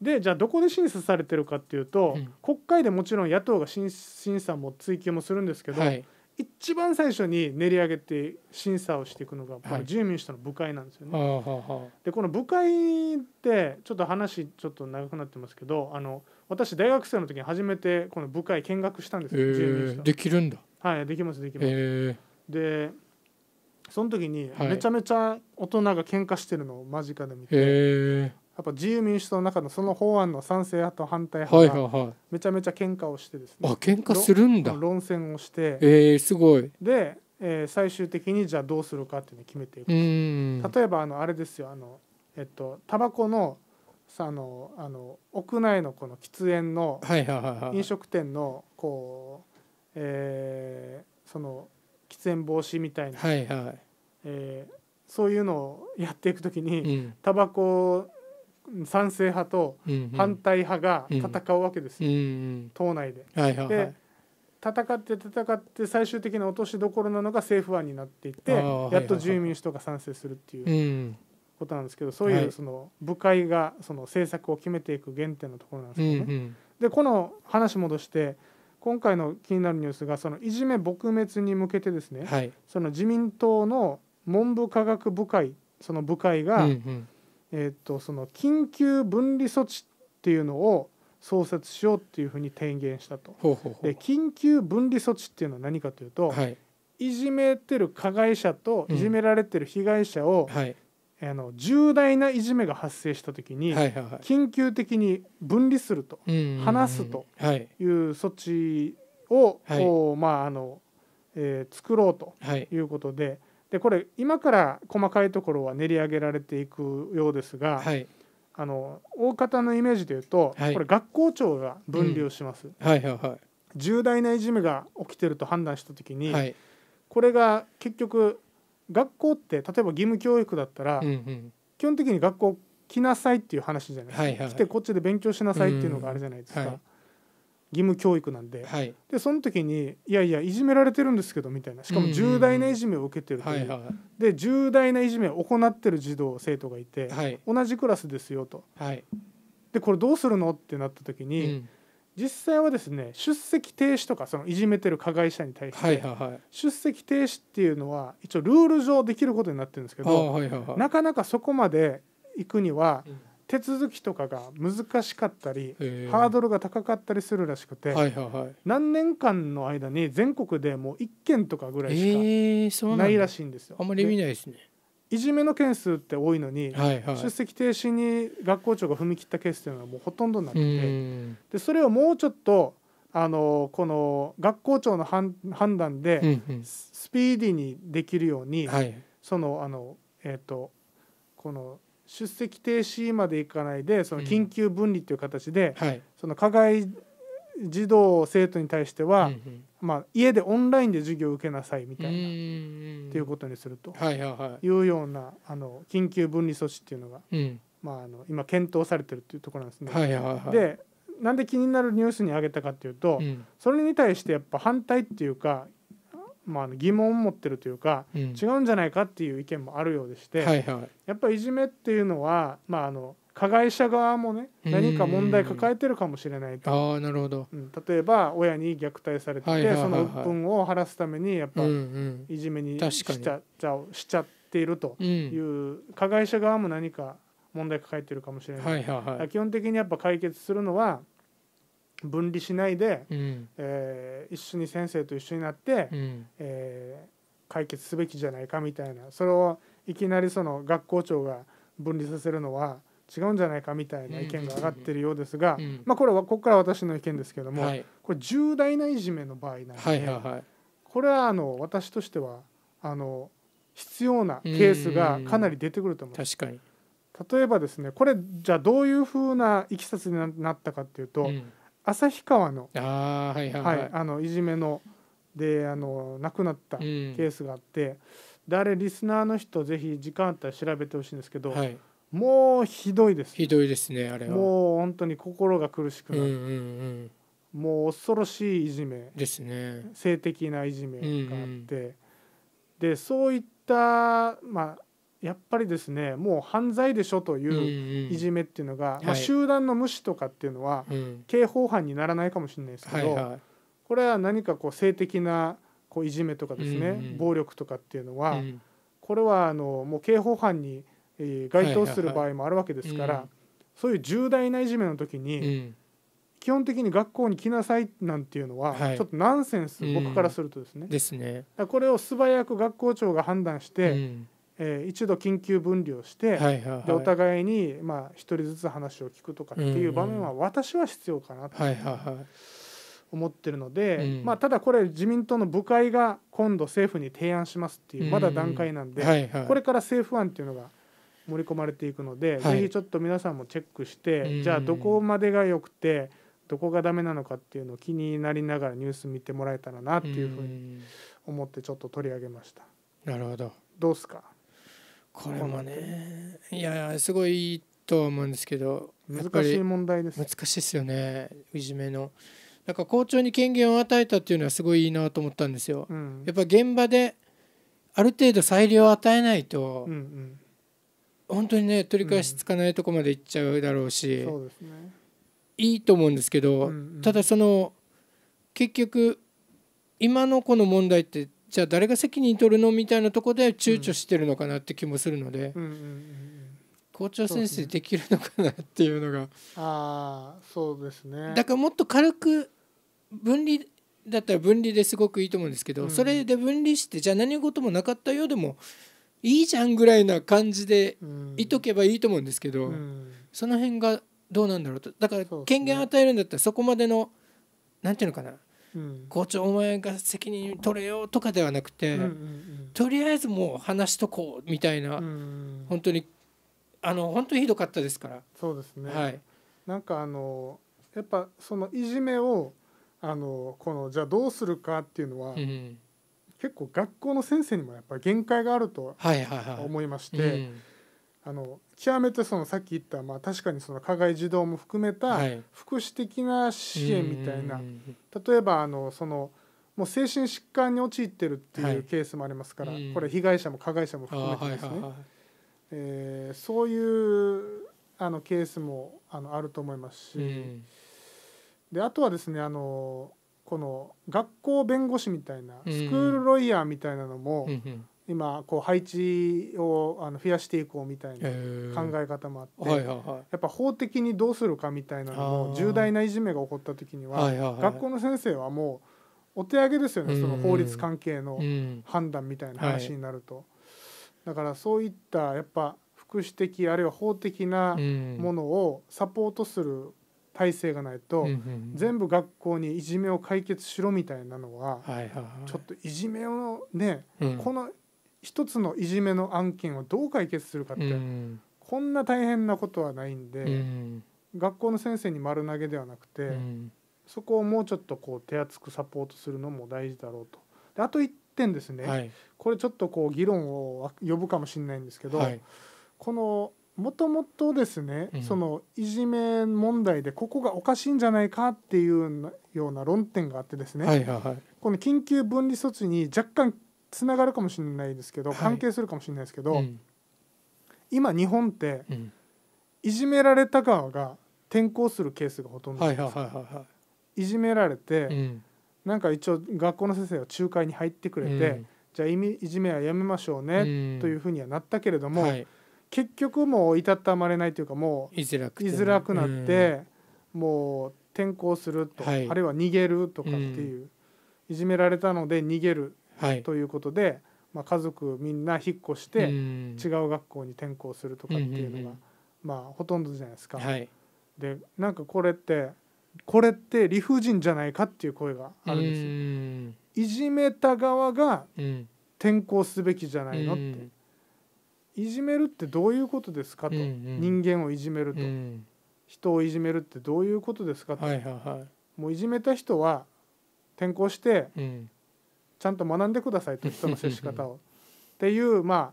でじゃあどこで審査されてるかっていうと、うん、国会でもちろん野党が審査も追及もするんですけど、はい一番最初に練り上げて審査をしていくのがこの自民主党の部会なんですよね。はい、でこの部会ってちょっと話ちょっと長くなってますけどあの私大学生の時に初めてこの部会見学したんですよ、えー、自民できるんだはいできますできます、えー、でその時にめちゃめちゃ大人が喧嘩してるのを間近で見て、えーやっぱ自由民主党の中のその法案の賛成派と反対派がめちゃめちゃ喧嘩をしてですね、はいはいはい、あ喧嘩するんだ論戦をしてえー、すごいで、えー、最終的にじゃあどうするかっていうのを決めていく例えばあのあれですよあのえっとタバコのさあのあの屋内のこの喫煙の飲食店のこう、えー、その喫煙防止みたいな、はいはいえー、そういうのをやっていくときに、うん、タバコ賛成派と反対派が戦うわけですよ、うんうん、党内で。はいはいはい、で戦って戦って最終的な落としどころなのが政府案になっていってやっと自由民主党が賛成するっていうことなんですけど、そういうその部会がその政策を決めていく原点のところなんですけどね。うんうん、でこの話戻して今回の気になるニュースがそのいじめ撲滅に向けてですね、はい、その自民党の文部科学部会その部会が、うんうんえーと、その緊急分離措置っていうのを創設しようっていうふうに提言したと。で緊急分離措置っていうのは何かというと、はい、いじめてる加害者といじめられてる被害者を、うんはいあの重大ないじめが発生した時に緊急的に分離すると話すという措置をこうまああのえ作ろうということででこれ今から細かいところは練り上げられていくようですが、はい、あの大方のイメージでいうと、はい、これ学校長が分離をします、うんはいはいはい、重大ないじめが起きてると判断した時に、はい、これが結局学校って例えば義務教育だったら、うんうん、基本的に学校来なさいっていう話じゃないですか、はいはい、来てこっちで勉強しなさいっていうのがあるじゃないですか。うんはい義務教育なんではい、でその時に「いやいやいじめられてるんですけど」みたいなしかも重大ないじめを受けてるという,、で重大ないじめを行ってる児童生徒がいて、はい、同じクラスですよと。はい、でこれどうするのってなった時に、うん、実際はですね出席停止とかそのいじめてる加害者に対して、出席停止っていうのは一応ルール上できることになってるんですけど、なかなかそこまで行くには。うん手続きとかが難しかったり、えー、ハードルが高かったりするらしくて、はいはいはい、何年間の間に全国でもう1件とかぐらいしかないらしいんですよ。えー、あんまり見ないですねいじめの件数って多いのに、はいはい、出席停止に学校長が踏み切ったケースというのはもうほとんどなくてでそれをもうちょっとあのこの学校長の判断でスピーディーにできるように、うんうん、そのあのえっ、ー、とこの出席停止までいかないでその緊急分離という形で、うんはい、その加害児童生徒に対しては、うんうん、まあ、家でオンラインで授業を受けなさいみたいなっていうことにするというようなあの緊急分離措置っていうのが、うん、まあ、あの今検討されてるっていうところなんですね。はいはいはい、でなんで気になるニュースに挙げたかっていうと、うん、それに対してやっぱ反対っていうかまあ、疑問を持ってるというか、うん、違うんじゃないかっていう意見もあるようでして、はいはい、やっぱりいじめっていうのは、まあ、あの加害者側もね何か問題抱えてるかもしれないとあなるほど、うん、例えば親に虐待されてて、はいはい、その鬱憤を晴らすためにやっぱ、うんうん、いじめにしちゃちゃしちゃっているという、うん、加害者側も何か問題抱えてるかもしれない、はいはいはい、基本的にやっぱ解決するのは分離しないで、うん、えー、一緒に先生と一緒になって、うん、えー、解決すべきじゃないかみたいなそれをいきなりその学校長が分離させるのは違うんじゃないかみたいな意見が上がってるようですが、うん、まあ、これはここから私の意見ですけども、はい、これ重大ないじめの場合なので、はいはいはい、これはあの私としてはあの必要なケースがかなり出てくると思います。確かに例えばですねこれじゃあどういうふうないきさつになったかっていうと、うん旭川のあ、はいはいはい、はい、あのいじめのであの亡くなったケースがあって、うん、誰リスナーの人ぜひ時間あったら調べてほしいんですけど、はい、もうひどいです、ね、ひどいですねあれはもう本当に心が苦しくなる、うんうんうんもう恐ろしいいじめですね性的ないじめがあって、うんうん、でそういった、まあ、やっぱりですねもう犯罪でしょといういじめっていうのが、うんうん、まあ、集団の無視とかっていうのは、刑法犯にならないかもしれないですけど、はいはい、これは何かこう性的なこういじめとかですね、うんうん、暴力とかっていうのは、うん、これはあのもう刑法犯に該当する場合もあるわけですから、はいはいはい、そういう重大ないじめの時に、うん、基本的に学校に来なさいなんていうのは、ちょっとナンセンス、僕からするとですね。うん、ですね。これを素早く学校長が判断して、うえー、一度緊急分離をして、はいはいはい、でお互いにまあ、1人ずつ話を聞くとかっていう場面は私は必要かなと思ってるので、まあ、ただこれ自民党の部会が今度政府に提案しますっていうまだ段階なんで、うんはいはい、これから政府案っていうのが盛り込まれていくので、はい、ぜひちょっと皆さんもチェックして、うん、じゃあどこまでが良くてどこがダメなのかっていうのを気になりながらニュース見てもらえたらなっていうふうに思ってちょっと取り上げました。うん、なるほどどうすかこれもねいやすごいいいと思うんですけど難しい問題です難しいですよねいじめのなんか校長に権限を与えたっていうのはすごいいいなと思ったんですよ、うん、やっぱ現場である程度裁量を与えないと、うんうん、本当にね取り返しつかないとこまでいっちゃうだろうし、うんうね、いいと思うんですけど、うんうん、ただその結局今のこの問題ってじゃあ誰が責任取るのみたいなとこで躊躇してるのかなって気もするので、校長先生できるのかなっていうのがあそうですねだからもっと軽く分離だったら分離ですごくいいと思うんですけど、それで分離してじゃあ何事もなかったようでもいいじゃんぐらいな感じでいとけばいいと思うんですけど、その辺がどうなんだろうとだから権限与えるんだったらそこまでの何て言うのかな校長お前が責任取れよとかではなくて、とりあえずもう話しとこうみたいな、うん、本当にあの本当にひどかったですから。そうですね、はい、なんかあのやっぱそのいじめをあのこのじゃあどうするかっていうのは、うん、結構学校の先生にもやっぱり限界があると思いまして。はいはいはいうんあの極めてそのさっき言った、まあ、確かにその加害児童も含めた福祉的な支援みたいな、はい、例えばあのそのもう精神疾患に陥ってるっていうケースもありますから、はい、これ被害者も加害者も含めてですね、はいはい、えー、そういうあのケースもあのあると思いますし、うん、であとはですねあのこの学校弁護士みたいなスクールロイヤーみたいなのも、うんうん今こう配置をあの増やしていこうみたいな考え方もあって、やっぱ法的にどうするかみたいなのも重大ないじめが起こった時には学校の先生はもうお手上げですよねその法律関係の判断みたいな話になると。だからそういったやっぱ福祉的あるいは法的なものをサポートする体制がないと、全部学校にいじめを解決しろみたいなのは,、ちょっといじめをね、この一つのいじめの案件をどう解決するかって、うん、こんな大変なことはないんで、うん、学校の先生に丸投げではなくて、うん、そこをもうちょっとこう手厚くサポートするのも大事だろうと。であと1点ですね、はい、これちょっとこう議論を呼ぶかもしれないんですけど、はい、このもともとですね、うん、そのいじめ問題でここがおかしいんじゃないかっていうような論点があってですね、はいはいはい、この緊急分離措置に若干つながるかもしれないですけど、はい、関係するかもしれないですけど、うん、今日本って、うん、いじめられた側が転校するケースがほとんどです、いじめられて、うん、なんか一応学校の先生が仲介に入ってくれて、じゃあいじめはやめましょうね、というふうにはなったけれども、はい、結局もういたたまれないというかもういづらくなって、もう転校すると、はい、あるいは逃げるとかっていう、いじめられたので逃げるはい、ということで、まあ、家族みんな引っ越して違う学校に転校するとかっていうのが、うんうんうん、まあ、ほとんどじゃないですか。はい、でなんかこれってこれって理不尽じゃないかっていう声があるんですよ。いじめた側が転校すべきじゃないのって。いじめるってどういうことですかと、うんうん、人間をいじめると、うん、人をいじめるってどういうことですかと、はいはいはい、もういじめた人は転校して、ちゃんと学んでくださいと人の接し方をっていうまあ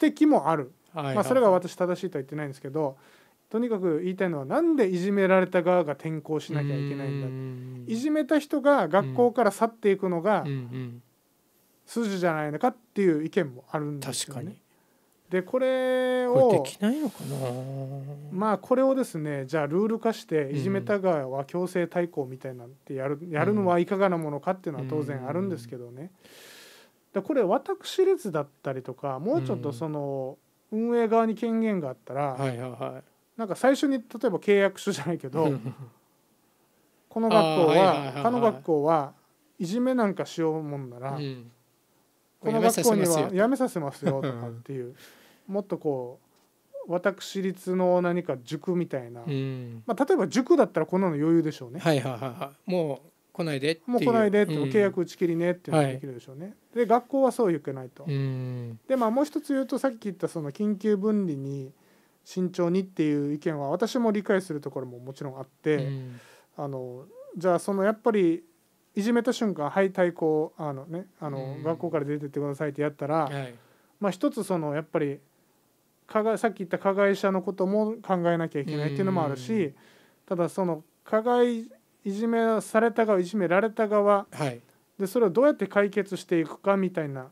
指摘もある、はいまあ、それが私正しいとは言ってないんですけどとにかく言いたいのはなんでいじめられた側が転校しなきゃいけないんだいじめた人が学校から去っていくのが筋じゃないのかっていう意見もあるんですよね。確かにでこれをできないのかなまあこれをですねじゃあルール化していじめた側は強制対抗みたいなんてやる,、やるのはいかがなものかっていうのは当然あるんですけどね、でこれ私立だったりとかもうちょっとその運営側に権限があったら、なんか最初に例えば契約書じゃないけどこの学校は他の学校はいじめなんかしようもんなら、この学校にはやめさせますよとかっていう。もっとこう私立の何か塾みたいな、まあ、例えば塾だったらこんなの余裕でしょうね。はいはいはいもう来ないでもう来ないでって、契約打ち切りねっていうのができるでしょうね、はい、で学校はそう言ってないと、でまあもう一つ言うとさっき言ったその緊急分離に慎重にっていう意見は私も理解するところももちろんあって、あのじゃあそのやっぱりいじめた瞬間「はい対抗あの、ね、あの学校から出てってください」ってやったら、はい、まあ一つそのやっぱり加害さっき言った加害者のことも考えなきゃいけないっていうのもあるし、ただその加害いじめされた側いじめられた側、はい、でそれをどうやって解決していくかみたいな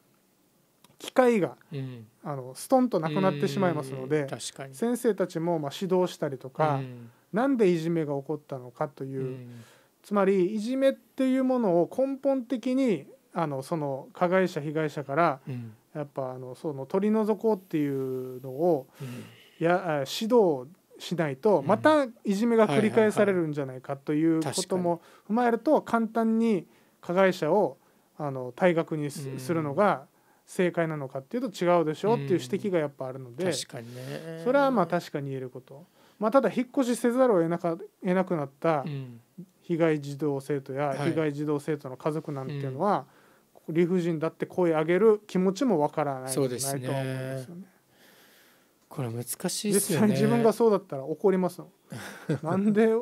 機会が、うん、あのストンとなくなってしまいますので先生たちもまあ指導したりとか、うなんでいじめが起こったのかという、うつまりいじめっていうものを根本的にあのその加害者被害者から、うんやっぱあのその取り除こうっていうのをや、指導しないとまたいじめが繰り返されるんじゃないかということも踏まえると簡単に加害者をあの退学にするのが正解なのかっていうと違うでしょうっていう指摘がやっぱあるのでそれはまあ確かに言えること。まあ、ただ引っ越しせざるを得なか得なくなった被害児童生徒や被害児童生徒の家族なんていうのは、うん理不尽だって声上げる気持ちもわからないそうですねと思いますよね。これ難しい、でね、実際自分がそうだったら怒ります なんでっ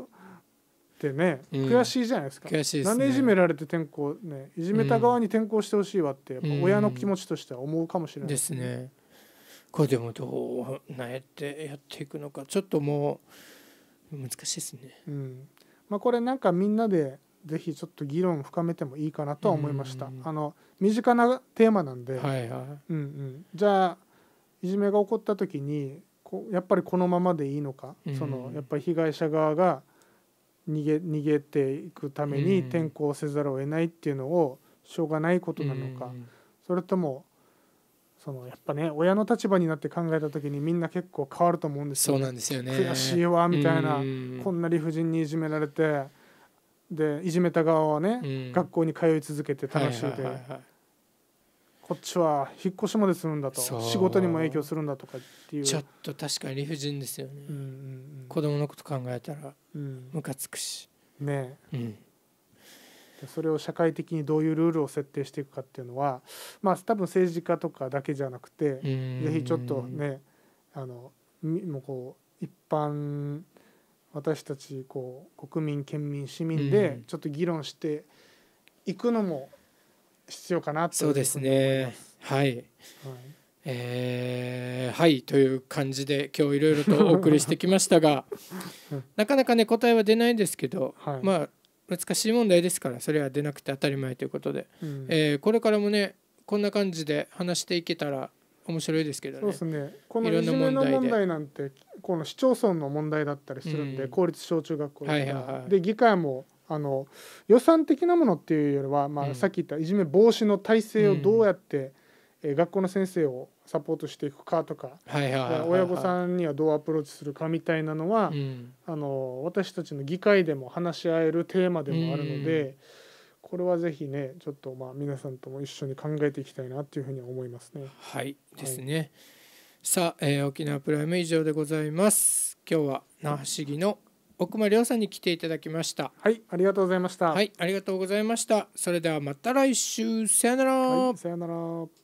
てね、悔しいじゃないですか、うん、悔しい、ね、なんでいじめられて転校ねいじめた側に転校してほしいわってっ親の気持ちとしては思うかもしれないです、ねうん、ですね。これでもどうなやってやっていくのかちょっともう難しいですね。うんまあ、これなんかみんなでぜひちょっと議論を深めてもいいかなとは思いました、あの身近なテーマなんで、はいはいうんうん、じゃあいじめが起こった時にこやっぱりこのままでいいのか、そのやっぱり被害者側が逃げ逃げていくために転校せざるを得ないっていうのをしょうがないことなのか、それともそのやっぱね親の立場になって考えた時にみんな結構変わると思うんですよ、ね、そうなんですよね悔しいわみたいな、こんな理不尽にいじめられて。でいじめた側はね、うん、学校に通い続けて楽しいで、はいはい、こっちは引っ越しまで済むんだと仕事にも影響するんだとかっていうちょっと確かに理不尽ですよね、うんうんうん、子供のこと考えたらムカつくし、うん、ねうんそれを社会的にどういうルールを設定していくかっていうのはまあ多分政治家とかだけじゃなくてぜひちょっとねあのもうこう一般私たちこう国民県民市民でちょっと議論していくのも必要かなとそうですねはい、はいえー、はいという感じで今日いろいろとお送りしてきましたが、なかなかね答えは出ないですけど、はい、まあ難しい問題ですからそれは出なくて当たり前ということで、うん、えー、これからもねこんな感じで話していけたら面白いですけどね。そうですねこのいじめの問題なんてこの市町村の問題だったりするんで、うん、公立小中学校、はいはい、で議会もあの予算的なものっていうよりは、まあ、さっき言ったいじめ防止の体制をどうやって、うん、え学校の先生をサポートしていくかとか、はいはいはいはい、親御さんにはどうアプローチするかみたいなのは、うん、あの私たちの議会でも話し合えるテーマでもあるので。うんこれはぜひねちょっとまあ皆さんとも一緒に考えていきたいなというふうに思いますね。はい、はい、ですね。さあ、えー、沖縄プライム以上でございます。今日は那覇市議の奥間亮さんに来ていただきました。はい、ありがとうございました。はい、ありがとうございました。それではまた来週。さよなら。はい、さよなら。